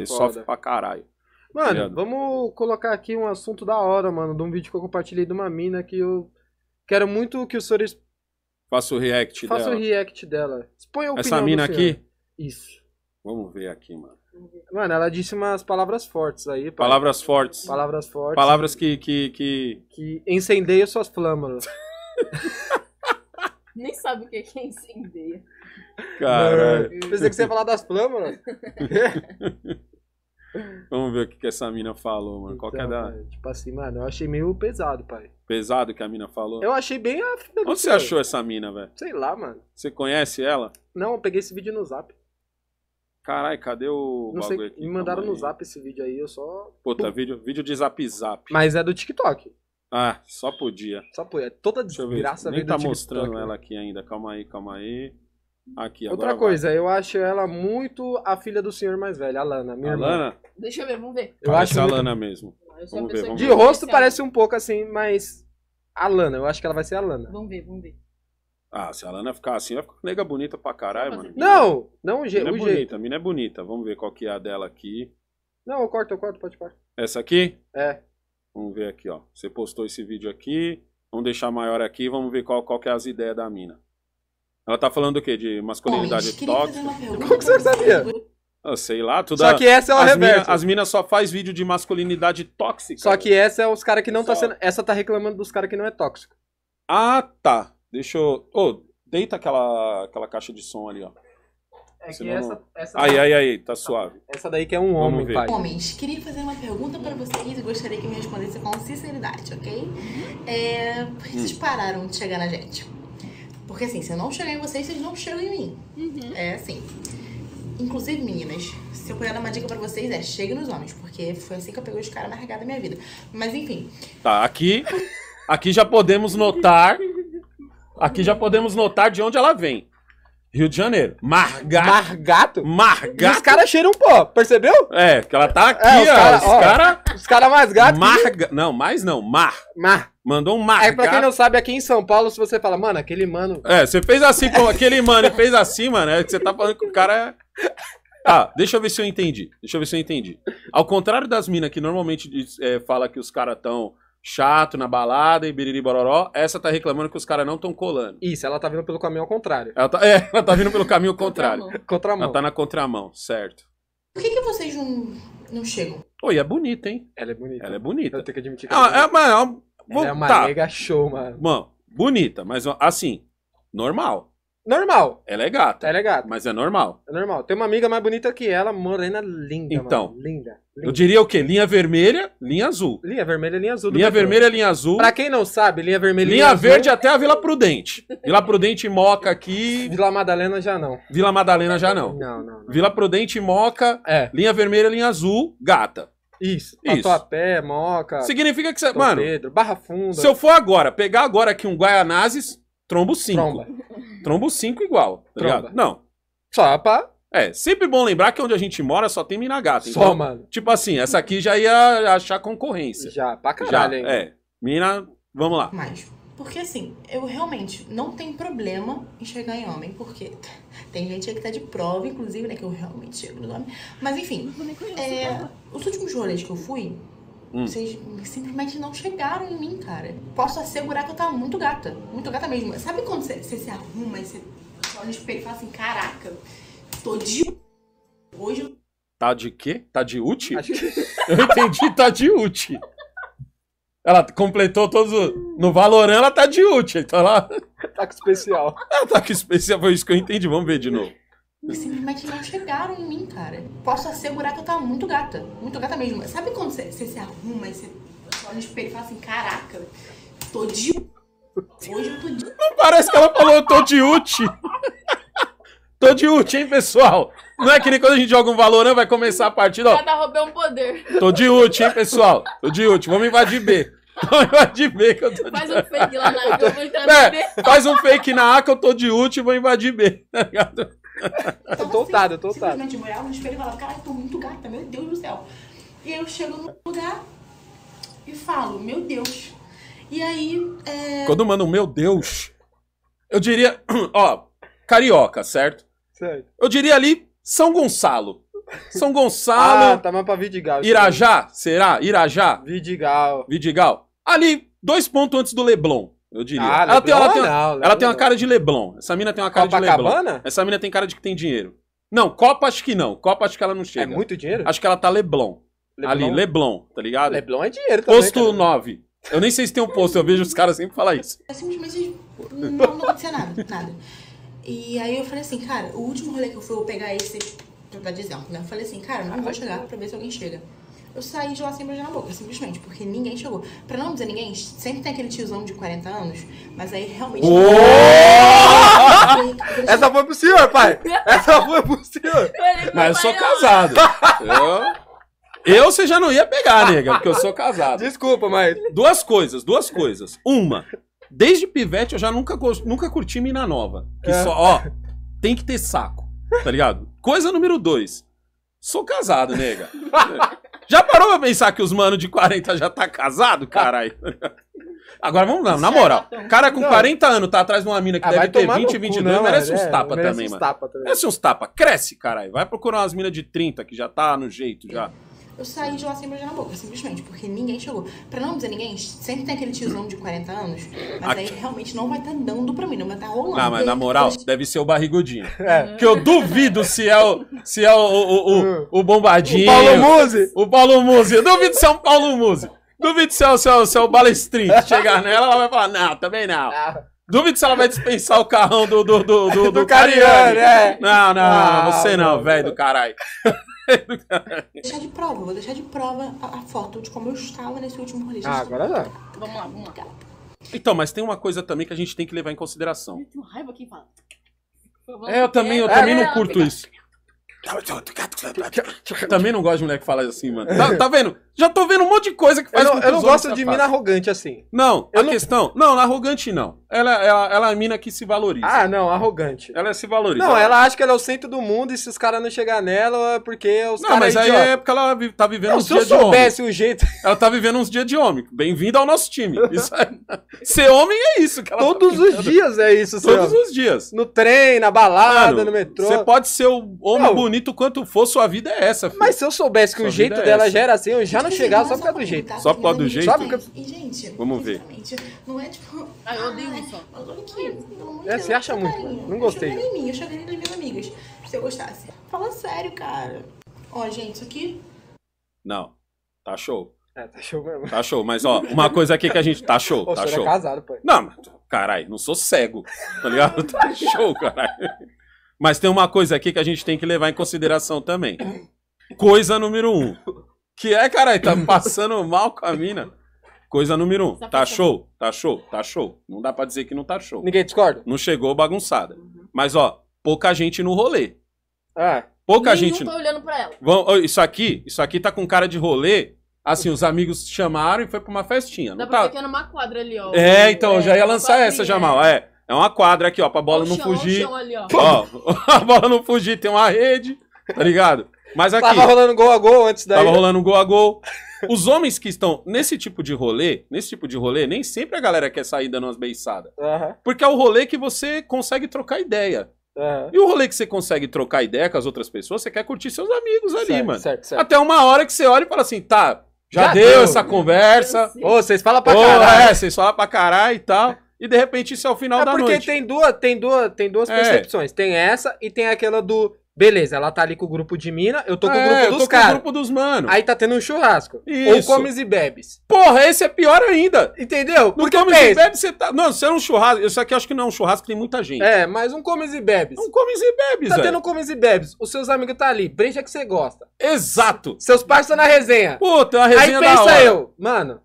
Ele Foda. sofre pra caralho. Mano, tá vamos colocar aqui um assunto da hora, mano, de um vídeo que eu compartilhei de uma mina que eu quero muito que os senhores. Faça o react Faça dela. Faça o react dela. Expõe a opinião Essa mina aqui? Isso. Vamos ver aqui, mano. Mano, ela disse umas palavras fortes aí. Palavras fortes. Palavras fortes. Palavras que. Que, que... que incendeia suas flâmulas. Nem sabe o é que é incendeia. Caralho. Pensei que você ia falar das flâmulas. Vamos ver o que, que essa mina falou, mano. Qual que é então, da. tipo assim, mano, eu achei meio pesado, pai. Pesado que a mina falou? Eu achei bem a Onde você achou essa mina, velho? Sei lá, mano. Você conhece ela? Não, eu peguei esse vídeo no zap. Caralho, cadê o Não sei, aqui? Me mandaram no zap esse vídeo aí, eu só. Puta, vídeo, vídeo de zap zap. Mas é do TikTok. Ah, só podia. Só podia. É toda desgraça veio Nem tá TikTok, mostrando né? ela aqui ainda. Calma aí, calma aí. Aqui, Outra coisa, vai. eu acho ela muito a filha do senhor mais velho, a Lana, minha a irmã. Lana? Deixa eu ver, vamos ver. Eu parece acho a muito... Lana mesmo. Vamos ver, vamos de ver. rosto parece um pouco assim, mas a Lana, eu acho que ela vai ser a Lana. Vamos ver, vamos ver. Ah, se a Lana ficar assim, vai ficar nega bonita pra caralho, mano. Não, não o, je é o é jeito. Bonita, a mina é bonita. Vamos ver qual que é a dela aqui. Não, eu corto, eu corto, pode parar. Essa aqui? É. Vamos ver aqui, ó. Você postou esse vídeo aqui. Vamos deixar maior aqui, vamos ver qual, qual que é as ideias da mina. Ela tá falando o quê? De masculinidade oh, tóxica? Como que você sabia? Eu ah, sei lá, tudo. Só que essa é o reverso. as minas só faz vídeo de masculinidade tóxica. Só que essa é os caras que não tá só... tá sendo. Essa tá reclamando dos caras que não é tóxico. Ah, tá. Deixa eu. Ô, oh, deita aquela, aquela caixa de som ali, ó. É que essa, essa Aí, aí, aí, tá suave. Essa daí que é um homem, pai. Homens, queria fazer uma pergunta para vocês e gostaria que me respondessem com sinceridade, ok? Uhum. É, por é... que hum. vocês pararam de chegar na gente? Porque assim, se eu não chegar em vocês, vocês não chegam em mim. Uhum. É assim. Inclusive, meninas, se eu puder dar uma dica pra vocês é chegue nos homens, porque foi assim que eu peguei os caras na da minha vida. Mas enfim. Tá, aqui. Aqui já podemos notar. Aqui já podemos notar de onde ela vem. Rio de Janeiro. Margato. Margato? Margato. E os caras cheiram pó, percebeu? É, que ela tá aqui, é, os ó. Cara, ó. Os caras. Os caras mais gatos. Marga... Que... Não, mais não. Mar. Mar. Mandou um marcado. É, pra quem não sabe, aqui em São Paulo, se você fala, mano, aquele mano. É, você fez assim com aquele mano e fez assim, mano, é que você tá falando que o cara é. Ah, deixa eu ver se eu entendi. Deixa eu ver se eu entendi. Ao contrário das minas que normalmente diz, é, fala que os caras tão chato na balada e biriri bororó, essa tá reclamando que os caras não tão colando. Isso, ela tá vindo pelo caminho ao contrário. Ela tá, é, ela tá vindo pelo caminho contrário. Contramão. Ela tá na contramão, certo. Por que, que vocês não, não chegam? Oi, é bonita, hein? Ela é bonita. Ela é bonita. Eu tenho que admitir que ah, ela é, é bonita. é, uma... Ela é uma tá. nega show, mano. Mano, bonita, mas assim, normal. Normal. Ela é gata. Ela é gata. Mas é normal. É normal. Tem uma amiga mais bonita que ela, morena linda, então, mano. Linda, linda. Eu diria o quê? Linha vermelha, linha azul. Linha vermelha, linha azul. linha vermelha, linha azul. Pra quem não sabe, linha vermelha, linha, linha verde azul. até a Vila Prudente. Vila Prudente Moca aqui. Vila Madalena já não. Vila Madalena já não. Não, não. não. Vila Prudente Moca, é. linha vermelha, linha azul, gata. Isso. Isso. Tatuapé, Moca. Significa que você. mano. Pedro, Barra Funda. Se eu for agora, pegar agora aqui um Guaianazes, trombo 5. Tromba. Trombo 5 igual. Tá Tromba. Não. Só pra. É, sempre bom lembrar que onde a gente mora só tem Minagata. gata. só, então, mano. Tipo assim, essa aqui já ia achar concorrência. Já, pra caralho, já, hein? É. Mina, vamos lá. Mais. Porque assim, eu realmente não tenho problema em chegar em homem, porque tem gente aí que tá de prova, inclusive, né? Que eu realmente chego nos homens. Mas enfim, é, né? os últimos rolês que eu fui, hum. vocês simplesmente não chegaram em mim, cara. Posso assegurar que eu tava muito gata. Muito gata mesmo. Sabe quando você, você se arruma e você olha no espelho e fala assim, caraca, tô de. Hoje eu. Tá de quê? Tá de útil? Eu entendi, tá de útil. Ela completou todos os... No Valorant ela tá de ult, tá lá. Ataque especial. Ataque especial, foi isso que eu entendi. Vamos ver de novo. Mas simplesmente não chegaram em mim, cara. Posso assegurar que eu tava muito gata. Muito gata mesmo. Sabe quando você, se arruma e você olha no espelho e fala assim, caraca, tô de... Hoje eu tô de... Não parece que ela falou, eu tô de ult. tô de ult, hein, pessoal? Não é que nem quando a gente joga um Valorant, né? vai começar a partida, ó. Cada roubei um poder. Tô de ult, hein, pessoal? Tô de ult. Vamos invadir B. Vamos invadir B que eu tô Faz de... um fake lá na A que eu vou entrar é, no B. Faz um fake na A que eu tô de ult e vou invadir B, tá ligado? Então, eu tô otada, eu tô otada. Simplesmente mulher, no espelho e falava, caralho, tô muito gata, meu Deus do céu. E eu chego no lugar e falo, meu Deus. E aí. É... Quando manda um meu Deus, eu diria, ó, carioca, certo? Certo. Eu diria ali são Gonçalo. São Gonçalo. ah, tá mais pra Vidigal. Irajá, será? Irajá? Vidigal. Vidigal. Ali, dois pontos antes do Leblon, eu diria. Ah, ela Leblon, tem, ela, tem, não, ela Leblon. tem uma cara de Leblon. Essa mina tem uma cara Copa de Leblon. Cabana? Essa mina tem cara de que tem dinheiro. Não, Copa acho que não. Copa acho que ela não é chega. É muito dinheiro? Acho que ela tá Leblon. Leblon? Ali, Leblon, tá ligado? Leblon é dinheiro também. Posto cara. 9. Eu nem sei se tem um posto, eu vejo os caras sempre falar isso. É simplesmente não, não aconteceu nada, nada. E aí eu falei assim, cara, o último rolê que eu fui, eu vou pegar esse, pra dar exemplo, né? Eu falei assim, cara, não vou chegar pra ver se alguém chega. Eu saí de lá sem beijar na boca, simplesmente, porque ninguém chegou. Pra não dizer ninguém, sempre tem aquele tiozão de 40 anos, mas aí realmente. Essa foi pro senhor, pai! Essa foi pro senhor! Mas eu sou casado. Eu, eu você já não ia pegar, nega, porque eu sou casado. Desculpa, mas. Duas coisas, duas coisas. Uma, Desde pivete eu já nunca, gost... nunca curti mina nova. Que é. só, ó, tem que ter saco, tá ligado? Coisa número dois. Sou casado, nega. já parou pra pensar que os manos de 40 já tá casado, caralho? Agora vamos lá, na moral. Cara com não. 40 anos tá atrás de uma mina que ah, deve ter 20, 22, não, merece uns é, tapas também, uns mano. Tapa também. Merece uns tapas. Cresce, caralho. Vai procurar umas minas de 30 que já tá no jeito já eu saí de lá sem beijar na boca, simplesmente, porque ninguém chegou. Pra não dizer ninguém, sempre tem aquele tiozão de 40 anos, mas aí realmente não vai estar tá dando pra mim, não vai estar tá rolando. Não, mas na moral, tá deve ser o barrigudinho. É. Que eu duvido se é o, se é o, o, o, o uh. Bombadinho. O Paulo Muzi. O Paulo Muzi. Eu duvido se é o Paulo Muzi. Duvido se é o, se é o, se é o Balestrinho chegar nela, ela vai falar, não, também não. Ah. Duvido se ela vai dispensar o carrão do. Do, do, do, do, do Cariano, é. Não, não, não, ah, você não, velho do caralho. Vou deixar de prova, vou deixar de prova a, a foto de como eu estava nesse último rolê. Ah, agora dá. Vamos lá, vamos lá. Então, mas tem uma coisa também que a gente tem que levar em consideração. Eu tenho raiva quem fala. É, eu também, eu é, também é, não é, curto isso. Também não gosto de mulher que fala assim, mano. Tá, tá, vendo? Já tô vendo um monte de coisa que faz Eu não, eu não gosto de mina arrogante assim. Não, eu a não... questão. Não, arrogante não. Ela, ela, ela é a mina que se valoriza. Ah, não, arrogante. Ela se valoriza. Não, ela acha que ela é o centro do mundo e se os caras não chegarem nela é porque os caras. Não, mas é aí é porque ela tá vivendo não, uns dias de homem. Se eu soubesse o jeito. Ela tá vivendo uns dias de homem. Bem-vindo ao nosso time. Isso é... Ser homem é isso. Que ela tá Todos tá os dias é isso, Todos os dias. No trem, na balada, mano, no metrô. Você pode ser o homem não, bonito bonito quanto for, sua vida é essa. Filho. Mas se eu soubesse que sua o jeito é dela essa. já era assim, eu já não chegava é só por causa do jeito. Só por causa do jeito? gente, vamos ver. Não é tipo. Ah, eu odeio isso. É, você acha muito. Carinho. Não gostei. Eu choveria em mim, eu choveria nas minhas amigas. Se eu gostasse. Fala sério, cara. Ó, gente, isso aqui. Não. Tá show. É, tá show mesmo. Tá show, mas ó, uma coisa aqui que a gente. Tá show, tá é show. casado, pai. Não, mas, caralho, não sou cego. Tá ligado? Tá show, caralho. Mas tem uma coisa aqui que a gente tem que levar em consideração também. Coisa número um. Que é, caralho, tá passando mal com a mina. Coisa número um. Tá show, tá show, tá show. Não dá pra dizer que não tá show. Ninguém discorda? Não chegou bagunçada. Uhum. Mas, ó, pouca gente no rolê. É. Pouca Nenhum gente. Tá olhando pra ela. Vão, isso aqui, isso aqui tá com cara de rolê. Assim, os amigos chamaram e foi pra uma festinha. Dá não pra tá... ver que é numa quadra ali, ó. É, então, é, eu já ia lançar quadrinha. É, essa, é. Jamal. É. É uma quadra aqui, ó, pra bola não chão, fugir. Chão ali, ó. ó, a bola não fugir, tem uma rede, tá ligado? Mas aqui. Tava rolando gol a gol antes daí. Tava né? rolando gol a gol. Os homens que estão nesse tipo de rolê, nesse tipo de rolê, nem sempre a galera quer sair dando umas beiçadas. Uhum. Porque é o rolê que você consegue trocar ideia. Uhum. E o rolê que você consegue trocar ideia com as outras pessoas, você quer curtir seus amigos ali, certo, mano. Certo, certo. Até uma hora que você olha e fala assim, tá, já, já deu, deu, essa conversa. Ô, vocês falam pra caralho. Ô, É, vocês falam pra caralho e tal e de repente isso é o final é da noite. É porque tem duas, tem duas, tem duas é. percepções. Tem essa e tem aquela do Beleza, ela tá ali com o grupo de mina, eu tô com é, o grupo eu tô dos cara com o grupo dos mano. Aí tá tendo um churrasco. Isso. Ou comes e bebes. Porra, esse é pior ainda. Entendeu? No Porque comes pensa. e bebes você tá... Não, você é um churrasco... Isso aqui acho que não é um churrasco, tem muita gente. É, mas um comes e bebes. Um comes e bebes, Tá tendo um comes e bebes. Os seus amigos tá ali, Brecha que você gosta. Exato. Seus pais estão tá na resenha. Puta, a é uma resenha Aí pensa eu, mano,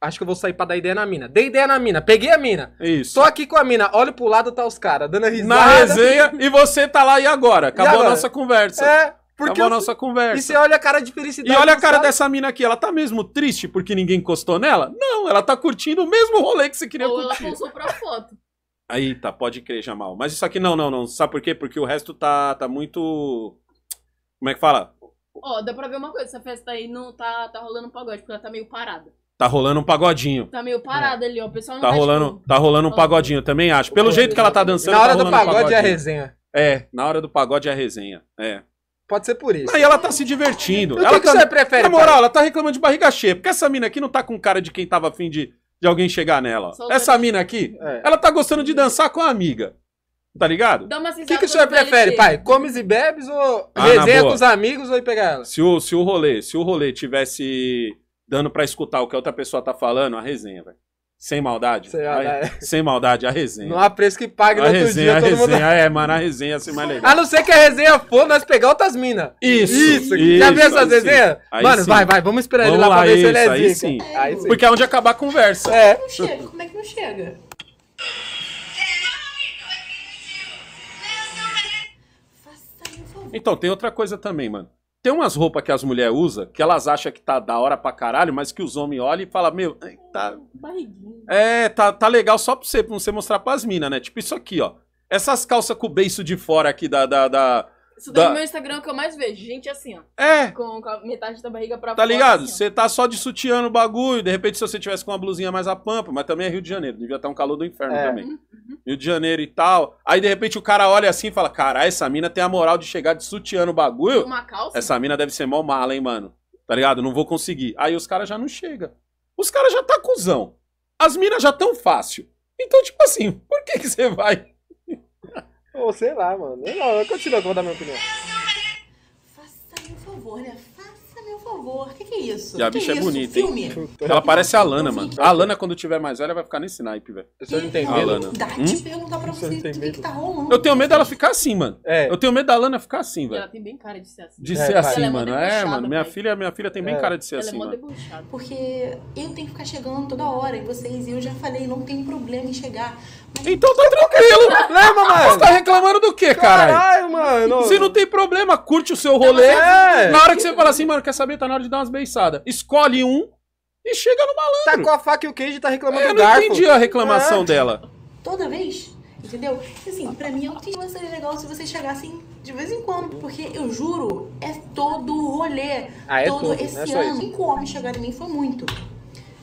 Acho que eu vou sair pra dar ideia na mina. Dei ideia na mina, peguei a mina. Isso. Tô aqui com a mina, olho pro lado, tá os caras dando risada. Na resenha, e você tá lá e agora? Acabou e agora? a nossa conversa. É. Porque Acabou a nossa conversa. E você olha a cara de felicidade. E olha a cara sabe? dessa mina aqui. Ela tá mesmo triste porque ninguém encostou nela? Não, ela tá curtindo o mesmo rolê que você queria Ou curtir. Ou ela pousou pra foto. Aí tá, pode crer, Jamal. Mas isso aqui não, não, não. Sabe por quê? Porque o resto tá, tá muito. Como é que fala? Ó, oh, dá pra ver uma coisa. Essa festa aí não tá, tá rolando um pagode, porque ela tá meio parada. Tá rolando um pagodinho. Tá meio parado ali, ó. O pessoal não tá, tá rolando, Tá rolando um pagodinho, também acho. Pelo jeito que ela tá dançando, Na tá hora tá do pagode um é a resenha. É, na hora do pagode é a resenha. É. Pode ser por isso. Aí ela tá se divertindo. O ela que, tá... você prefere? Na moral, cara? ela tá reclamando de barriga cheia. Porque essa mina aqui não tá com cara de quem tava afim de, de alguém chegar nela. Solta essa de... mina aqui, é. ela tá gostando de dançar com a amiga. Tá ligado? O que, que o senhor prefere, pai? Comes e bebes ou ah, resenha com os amigos ou ir pegar ela? Se o, se o rolê, se o rolê tivesse dando para escutar o que a outra pessoa tá falando, a resenha, velho. Sem maldade. Sei, a, é. Sem maldade, a resenha. Não há preço que pague a no resenha, outro dia, a resenha, mundo... É, mano, a resenha assim mais legal. A não ser que a resenha for, nós pegar outras minas. Isso, isso, isso. Já viu essas resenhas? Mano, sim. vai, vai, vamos esperar vamos ele lá, lá pra ver isso, se ele é aí sim. aí sim. Porque é onde acabar a conversa. É. Como é que é não chega? Então, tem outra coisa também, mano. Tem umas roupas que as mulheres usam, que elas acham que tá da hora pra caralho, mas que os homens olham e falam, meu, tá. É Barriguinha. É, tá, tá legal só pra você, pra você mostrar pras minas, né? Tipo isso aqui, ó. Essas calças com o beiço de fora aqui da, da, da isso é da... meu Instagram que eu mais vejo. Gente assim, ó. É. Com, com metade da barriga pra Tá ligado? Você assim, tá só de sutiã no bagulho. De repente, se você tivesse com uma blusinha mais a pampa, mas também é Rio de Janeiro. Devia estar um calor do inferno é. também. Uhum, uhum. Rio de Janeiro e tal. Aí, de repente, o cara olha assim e fala: Caralho, essa mina tem a moral de chegar de sutiã no bagulho. Uma calça? Essa mina deve ser mó mala, hein, mano. Tá ligado? Não vou conseguir. Aí os caras já não chegam. Os caras já tá cuzão. As minas já tão fácil. Então, tipo assim, por que que você vai ou sei lá, mano. Eu não, eu continuo, eu vou dar minha opinião. Faça um favor, né? favor, o que, que, é isso? E a bicha é, é bonita, hein? Ela parece a Lana, mano. A Lana, quando tiver mais velha, vai ficar nesse naipe, velho. Você não tem medo? Lana. Dá hum? de perguntar pra você, o que, que tá rolando. Eu tenho medo dela ficar assim, mano. É. Eu tenho medo da Lana ficar assim, velho. Ela tem bem cara de ser assim. De é, ser assim, é mano. É, mano. Minha filha, minha filha tem bem é. cara de ser assim, mano. Porque eu tenho que ficar chegando toda hora e vocês, e eu já falei, não tem problema em chegar. Então tá tranquilo, né, mamãe? Você tá reclamando do quê, caralho? Caralho, mano. Se não tem problema, curte o seu rolê. Na hora que você fala assim, mano, quer saber? tá na hora de dar umas beiçadas. Escolhe um e chega no malandro. Tá com a faca e o queijo e tá reclamando é, garfo. Eu não entendi a reclamação é. dela. Toda vez, entendeu? Assim, pra mim, autoestima seria legal se vocês chegassem de vez em quando, porque eu juro, é todo o rolê. Ah, é todo né? esse é ano. Cinco homens chegaram em mim foi muito.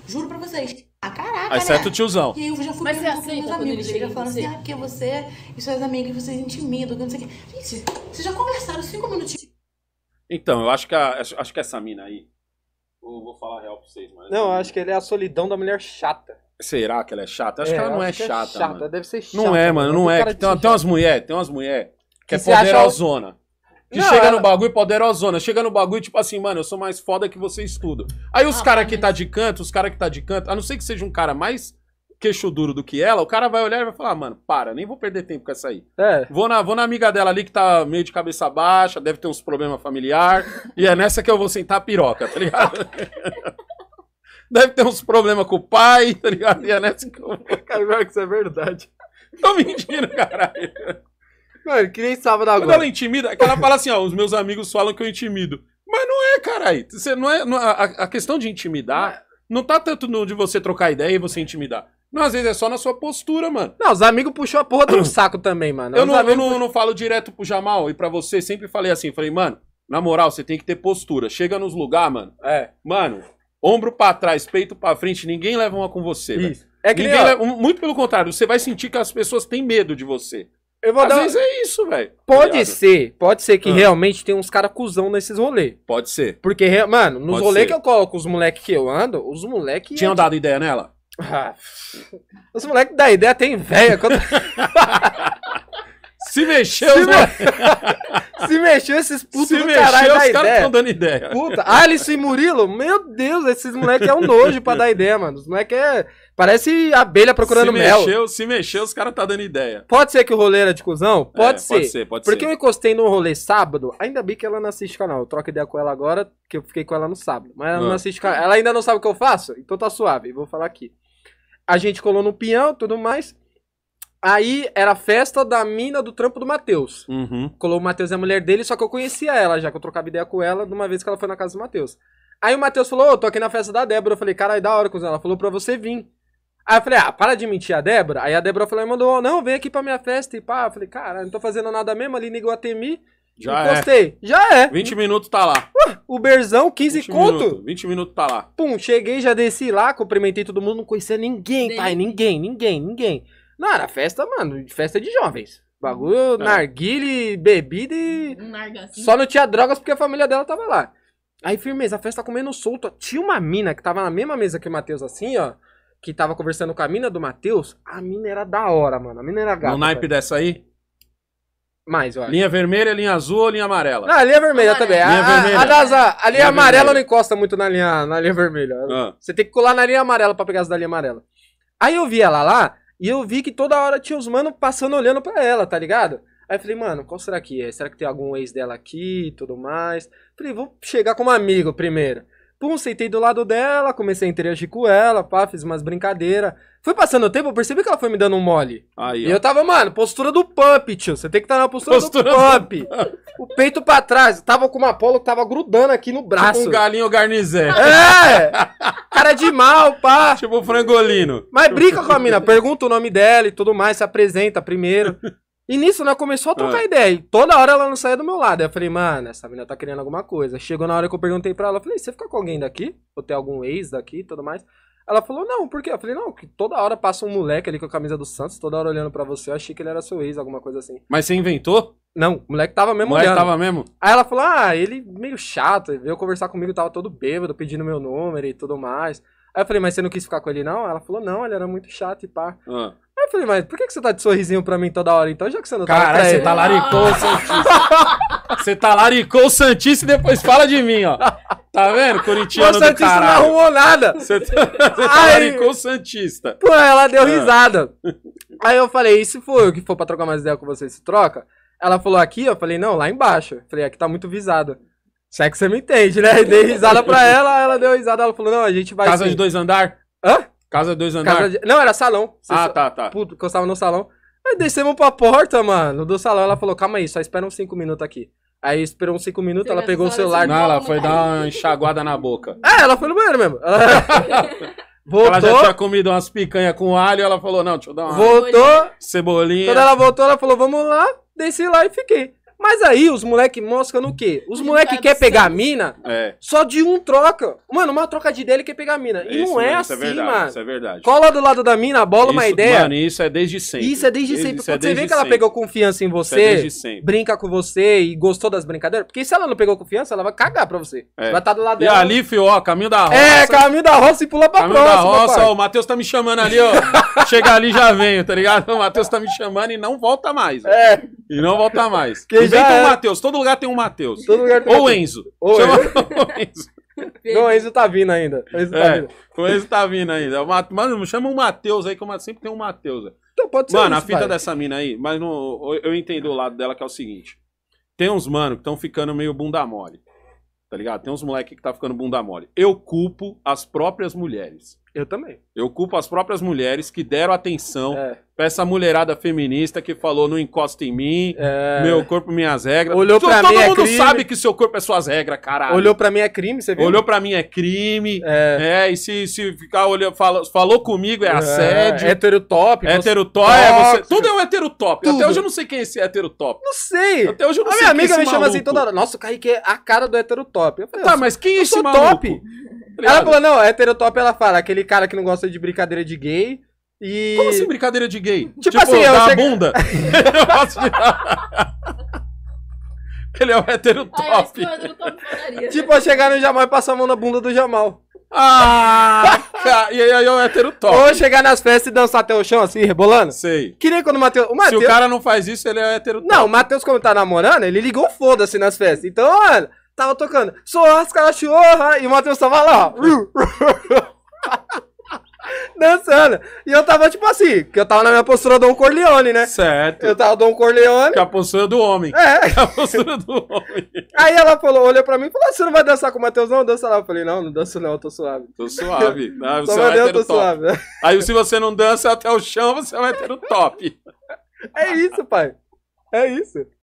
Juro pra vocês. Ah, caraca, Exceto né? É o tiozão. E aí eu já fui Mas perguntando meus amigos. Ele falando assim, ah, porque você e suas amigas, vocês intimidam, não sei o quê. Gente, vocês já conversaram cinco minutinhos então, eu acho que, a, acho que essa mina aí. Eu vou falar real pra vocês, mas. Não, eu acho que ele é a solidão da mulher chata. Será que ela é chata? acho é, que ela não é, é chata. chata mano. deve ser chata. Não é, mano, não é. Tem, tem, umas mulheres, tem umas mulheres que, que é poderosona. Acha... Que não, chega ela... no bagulho poderosona. Chega no bagulho, tipo assim, mano, eu sou mais foda que vocês tudo. Aí os ah, cara que tá de canto, os cara que tá de canto, a não ser que seja um cara mais queixo duro do que ela, o cara vai olhar e vai falar, ah, mano, para, nem vou perder tempo com essa aí. É. Vou na, vou na amiga dela ali que tá meio de cabeça baixa, deve ter uns problemas familiar, e é nessa que eu vou sentar a piroca, tá ligado? deve ter uns problemas com o pai, tá ligado? E é nessa que eu vou. Cara, isso é verdade. Tô mentindo, caralho. Mano, que nem sábado agora. Quando ela intimida, é que ela fala assim, ó, os meus amigos falam que eu intimido. Mas não é, caralho. Você não é, não, a, a, questão de intimidar não, é. não tá tanto no de você trocar ideia e você intimidar. Não, às vezes é só na sua postura, mano. Não, os amigos puxam a porra do saco também, mano. Eu, não, eu não, não, falo direto pro Jamal e pra você, sempre falei assim, falei, mano, na moral, você tem que ter postura. Chega nos lugares, mano. É. Mano, ombro pra trás, peito pra frente, ninguém leva uma com você, Isso. Véio. É que ninguém nem, leva... Muito pelo contrário, você vai sentir que as pessoas têm medo de você. Eu vou Às dar... vezes é isso, velho. Tá pode ser, pode ser que ah. realmente tem uns caras cuzão nesses rolês. Pode ser. Porque, mano, nos rolês que eu coloco os moleques que eu ando, os moleques. Tinham é dado ideia nela? Ah, os moleques da ideia tem véia Quando... Se mexeu, se, me... Né? se mexeu esses putos se do mexeu, os caras estão dando ideia. Puta, Alice e Murilo, meu Deus, esses moleques é um nojo pra dar ideia, mano. Os moleques é... Parece abelha procurando se mel. Mexeu, se mexeu, os caras tá dando ideia. Pode ser que o rolê era de cuzão? É, pode, é, ser. pode ser. Pode Porque ser. eu encostei no rolê sábado, ainda bem que ela não assiste canal. Eu troco ideia com ela agora, que eu fiquei com ela no sábado. Mas ela não, ah. não assiste canal. Ela ainda não sabe o que eu faço? Então tá suave, vou falar aqui a gente colou no peão tudo mais. Aí era a festa da mina do trampo do Matheus. Uhum. Colou o Matheus e a mulher dele, só que eu conhecia ela já, que eu trocava ideia com ela de uma vez que ela foi na casa do Matheus. Aí o Matheus falou: Ô, oh, tô aqui na festa da Débora. Eu falei: Caralho, da hora, cuzão. Ela falou pra você vir. Aí eu falei: Ah, para de mentir a Débora. Aí a Débora falou: Mandou, oh, não, vem aqui pra minha festa e pá. Eu falei: Cara, não tô fazendo nada mesmo ali, nego Atemi. Já Encostei. É. Já é. 20 é. minutos tá lá. Uh, Uberzão, 15 20 conto. Minutos, 20 minutos tá lá. Pum, cheguei, já desci lá, cumprimentei todo mundo, não conhecia ninguém, Nem. pai. Ninguém, ninguém, ninguém. Não, era festa, mano, festa de jovens. Bagulho, é. narguile, bebida e. Assim. Só não tinha drogas porque a família dela tava lá. Aí, firmeza, a festa tá comendo solto. Tinha uma mina que tava na mesma mesa que o Matheus, assim, ó. Que tava conversando com a mina do Matheus. A mina era da hora, mano. A mina era gata. No naipe velho. dessa aí? Mais, eu Linha vermelha, linha azul ou linha amarela? Ah, não, é. ah, a linha vermelha amarela. também. Linha a, vermelha. A, das, a, a linha, amarela vermelha. não encosta muito na linha, na linha vermelha. Ah. Você tem que colar na linha amarela pra pegar as da linha amarela. Aí eu vi ela lá e eu vi que toda hora tinha os mano passando olhando pra ela, tá ligado? Aí eu falei, mano, qual será que é? Será que tem algum ex dela aqui e tudo mais? Falei, vou chegar como amigo primeiro. Pum, sentei do lado dela, comecei a interagir com ela, pá, fiz umas brincadeiras. Fui passando o tempo, eu percebi que ela foi me dando um mole. Aí, e eu tava, mano, postura do pump, tio. Você tem que estar tá na postura, postura do pump. Do... o peito pra trás. Tava com uma polo que tava grudando aqui no braço. Tipo um galinho garnizé. É! Cara de mal, pá. Tipo frangolino. Mas brinca com a mina, pergunta o nome dela e tudo mais, se apresenta primeiro. E nisso, ela né, começou a trocar ah. ideia. E toda hora ela não saía do meu lado. Eu falei, mano, essa menina tá querendo alguma coisa. Chegou na hora que eu perguntei pra ela, eu falei, você fica com alguém daqui? Ou tem algum ex daqui e tudo mais? Ela falou, não, por quê? Eu falei, não, que toda hora passa um moleque ali com a camisa do Santos, toda hora olhando para você, eu achei que ele era seu ex, alguma coisa assim. Mas você inventou? Não, o moleque tava mesmo o moleque olhando. tava mesmo? Aí ela falou, ah, ele meio chato, veio conversar comigo, tava todo bêbado, pedindo meu número e tudo mais. Aí eu falei, mas você não quis ficar com ele não? Ela falou, não, ele era muito chato e pá. Ah. Aí eu falei, mas por que, que você tá de sorrisinho pra mim toda hora então, já que você não tá Cara, você tá laricou o Santíssimo. Você tá laricou o Santíssimo e depois fala de mim, ó. Tá vendo? Corintiano do caralho. não arrumou nada. Você tá, você tá laricou o Santista. Pô, ela deu ah. risada. Aí eu falei, e se for eu que for pra trocar mais ideia com você, se troca? Ela falou aqui, eu falei, não, lá embaixo. Eu falei, aqui tá muito visado. Se é que você me entende, né? dei risada pra ela, ela deu risada, ela falou, não, a gente vai... Casa sim. de dois andar? Hã? Casa dois andares? Casa de... Não, era salão. Você ah, só... tá, tá. Puto, estava no salão. Aí descemos pra porta, mano, do salão. Ela falou, calma aí, só espera uns cinco minutos aqui. Aí esperou uns cinco minutos, ela pegou o celular. Não, ela foi dar uma enxaguada na boca. É, ela foi no banheiro mesmo. Ela... Voltou. Ela já tinha comido umas picanha com alho, ela falou, não, deixa eu dar uma... Voltou. Cebolinha. Quando ela voltou, ela falou, vamos lá. Desci lá e fiquei. Mas aí os moleque mosca no quê? Os moleque quer pegar a mina, é. só de um troca. Mano, uma troca de dele quer pegar a mina. E isso, não é mano, é assim, é verdade, mano. Isso é verdade. Cola do lado da mina, bola isso, uma ideia. Mano, isso é desde sempre. Isso é desde, é desde sempre. Quando é desde você vê que ela pegou confiança em é você, é brinca com você e gostou das brincadeiras, porque se ela não pegou confiança, ela vai cagar pra você. Vai estar tá do lado e dela. E ali, fio, ó, caminho da roça. É, caminho da roça e pula pra caminho próxima. Caminho da roça, ó, o Matheus tá me chamando ali, ó. Chega ali, já venho, tá ligado? O Matheus tá me chamando e não volta mais. É. E não volta mais. Vem com já... Matheus. Todo lugar tem um Matheus. Todo lugar tem Ou Enzo. Ou Chama... Enzo. Não, tá tá é, o Enzo tá vindo ainda. O Enzo, é, tá, vindo. O Enzo tá vindo ainda. Mano, chama um Matheus aí, que eu sempre tem um Matheus. Então pode ser. Mano, isso, a fita pai. dessa mina aí, mas eu entendo o lado dela que é o seguinte: tem uns mano que estão ficando meio bunda mole. Tá ligado? Tem uns moleque que tá ficando bunda mole. Eu culpo as próprias mulheres. Eu também. Eu culpo as próprias mulheres que deram atenção é. pra essa mulherada feminista que falou: não encosta em mim, é. meu corpo, minhas regras. Olhou pra Todo mim é mundo é crime. sabe que seu corpo é suas regras, caralho. Olhou pra mim é crime, você viu? Olhou pra mim é crime. É. é e se, se ficar olhando, falou, falou comigo é, é. assédio. É. Hétero top. É você... Tudo é um top. Tudo. Até hoje eu não sei quem é esse top. Não sei. Até hoje eu não a sei. A minha é amiga me maluco. chama assim toda hora: nossa, o Kaique é a cara do top. Eu falei, tá, mas quem é esse maluco? top. Tá ela falou, não, heterotop ela fala, aquele cara que não gosta de brincadeira de gay. E... Como assim brincadeira de gay? Tipo, tipo assim, eu chego... bunda. Ele é o hétero top. Ai, eu tipo, eu chegar no Jamal e passar a mão na bunda do Jamal. Ah! e aí é o hétero top. Ou chegar nas festas e dançar até o chão, assim, rebolando. Sei. Que nem quando o Matheus... Mateus... Se o cara não faz isso, ele é hétero top. Não, o Matheus, como tá namorando, ele ligou foda-se nas festas. Então, olha tava tocando Sorrasca Chorra e o Matheus tava lá, ó. dançando. E eu tava tipo assim, que eu tava na minha postura Dom Corleone, né? Certo. Eu tava Dom Corleone. Que é a postura do homem. É. Que é a postura do homem. Aí ela falou, olhou pra mim e falou: ah, você não vai dançar com o Matheus, não? Dança lá. Eu falei, não, não danço não, eu tô suave. Tô suave. Não, você vai Deus, Tô top. Suave. Né? Aí se você não dança até o chão, você vai é ter o top. É isso, pai. É isso.